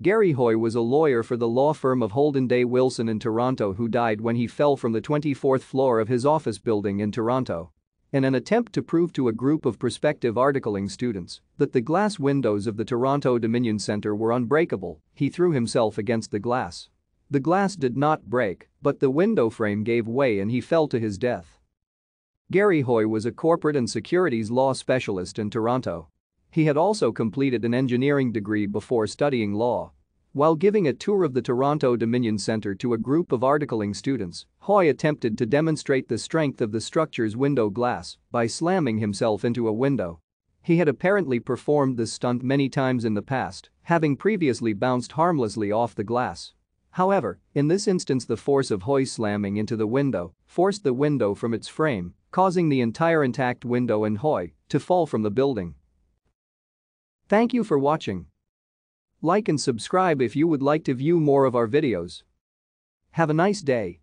Gary Hoy was a lawyer for the law firm of Holden Day Wilson in Toronto who died when he fell from the 24th floor of his office building in Toronto. In an attempt to prove to a group of prospective articling students that the glass windows of the Toronto Dominion Centre were unbreakable, he threw himself against the glass. The glass did not break, but the window frame gave way and he fell to his death. Gary Hoy was a corporate and securities law specialist in Toronto. He had also completed an engineering degree before studying law. While giving a tour of the Toronto Dominion Centre to a group of articling students, Hoy attempted to demonstrate the strength of the structure's window glass by slamming himself into a window. He had apparently performed this stunt many times in the past, having previously bounced harmlessly off the glass. However, in this instance the force of Hoy slamming into the window forced the window from its frame, causing the entire intact window and Hoy to fall from the building. Thank you for watching. Like and subscribe if you would like to view more of our videos. Have a nice day.